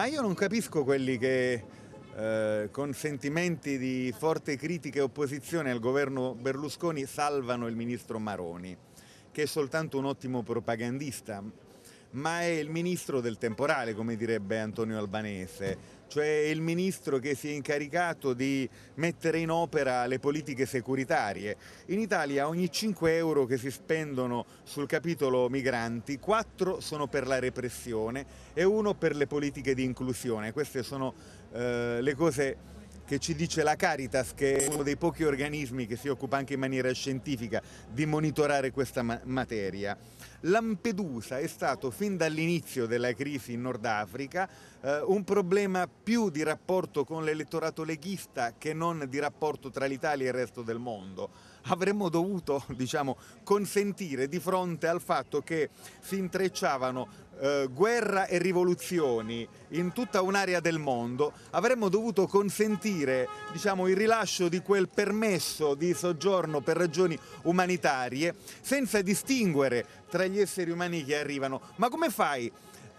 Ma io non capisco quelli che eh, con sentimenti di forte critica e opposizione al governo Berlusconi salvano il ministro Maroni, che è soltanto un ottimo propagandista ma è il ministro del temporale, come direbbe Antonio Albanese, cioè il ministro che si è incaricato di mettere in opera le politiche securitarie. In Italia ogni 5 euro che si spendono sul capitolo migranti, 4 sono per la repressione e 1 per le politiche di inclusione. Queste sono eh, le cose che ci dice la Caritas, che è uno dei pochi organismi che si occupa anche in maniera scientifica di monitorare questa ma materia. Lampedusa è stato fin dall'inizio della crisi in Nord Africa eh, un problema più di rapporto con l'elettorato leghista che non di rapporto tra l'Italia e il resto del mondo. Avremmo dovuto diciamo, consentire di fronte al fatto che si intrecciavano eh, guerra e rivoluzioni in tutta un'area del mondo, avremmo dovuto consentire diciamo, il rilascio di quel permesso di soggiorno per ragioni umanitarie senza distinguere tra gli esseri umani che arrivano. Ma come fai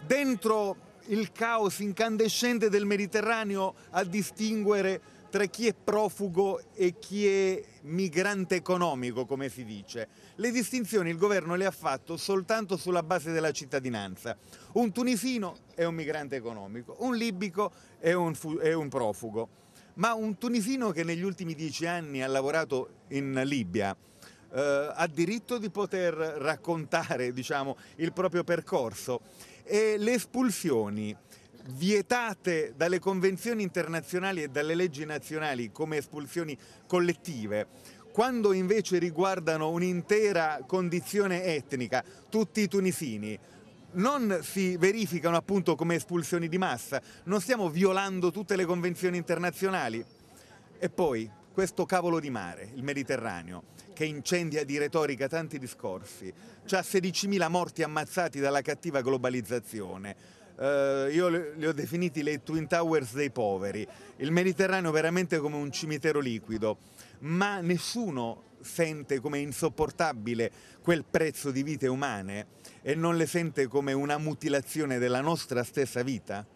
dentro il caos incandescente del Mediterraneo a distinguere tra chi è profugo e chi è migrante economico, come si dice. Le distinzioni il governo le ha fatto soltanto sulla base della cittadinanza. Un tunisino è un migrante economico, un libico è un, è un profugo. Ma un tunisino che negli ultimi dieci anni ha lavorato in Libia, Uh, ha diritto di poter raccontare diciamo, il proprio percorso e le espulsioni vietate dalle convenzioni internazionali e dalle leggi nazionali come espulsioni collettive, quando invece riguardano un'intera condizione etnica, tutti i tunisini, non si verificano appunto come espulsioni di massa, non stiamo violando tutte le convenzioni internazionali. E poi questo cavolo di mare, il Mediterraneo, che incendia di retorica tanti discorsi, ha 16.000 morti ammazzati dalla cattiva globalizzazione, eh, io li ho definiti le Twin Towers dei poveri, il Mediterraneo veramente come un cimitero liquido, ma nessuno sente come insopportabile quel prezzo di vite umane e non le sente come una mutilazione della nostra stessa vita?